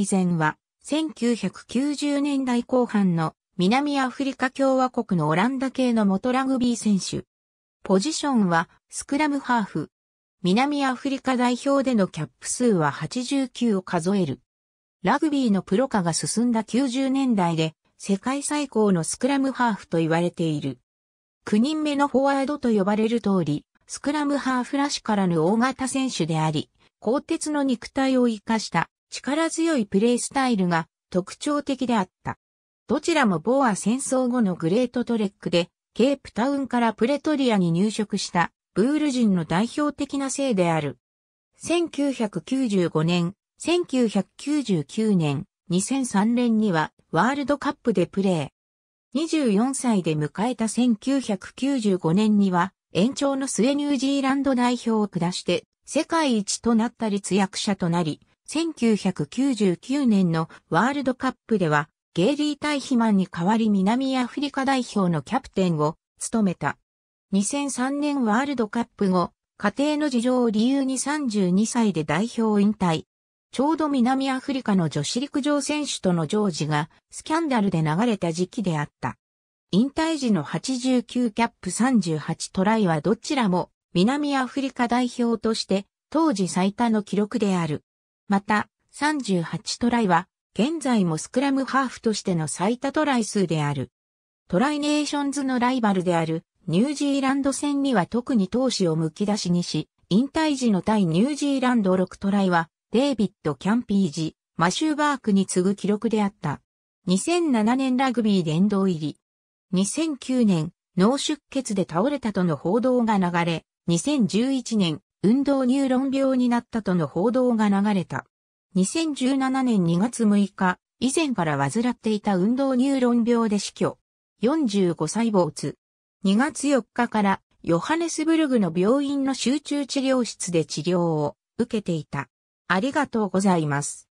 以前は、1990年代後半の南アフリカ共和国のオランダ系の元ラグビー選手。ポジションはスクラムハーフ。南アフリカ代表でのキャップ数は89を数える。ラグビーのプロ化が進んだ90年代で世界最高のスクラムハーフと言われている。9人目のフォワードと呼ばれる通り、スクラムハーフらしからぬ大型選手であり、鋼鉄の肉体を活かした力強いプレイスタイルが特徴的であった。どちらもボア戦争後のグレートトレックで、ケープタウンからプレトリアに入植したブール人の代表的な姓である。1995年、1999年、2003年にはワールドカップでプレー。24歳で迎えた1995年には延長の末ニュージーランド代表を下して世界一となった立役者となり、1999年のワールドカップでは、ゲイリー・タイヒマンに代わり南アフリカ代表のキャプテンを務めた。2003年ワールドカップ後、家庭の事情を理由に32歳で代表引退。ちょうど南アフリカの女子陸上選手とのジョージがスキャンダルで流れた時期であった。引退時の89キャップ38トライはどちらも南アフリカ代表として当時最多の記録である。また、38トライは、現在もスクラムハーフとしての最多トライ数である。トライネーションズのライバルである、ニュージーランド戦には特に闘志をむき出しにし、引退時の対ニュージーランド6トライは、デイビッド・キャンピージ、マシューバークに次ぐ記録であった。2007年ラグビー殿堂入り。2009年、脳出血で倒れたとの報道が流れ、2011年、運動ニューロン病になったとの報道が流れた。2017年2月6日、以前から患っていた運動ニューロン病で死去。45歳つ。2月4日からヨハネスブルグの病院の集中治療室で治療を受けていた。ありがとうございます。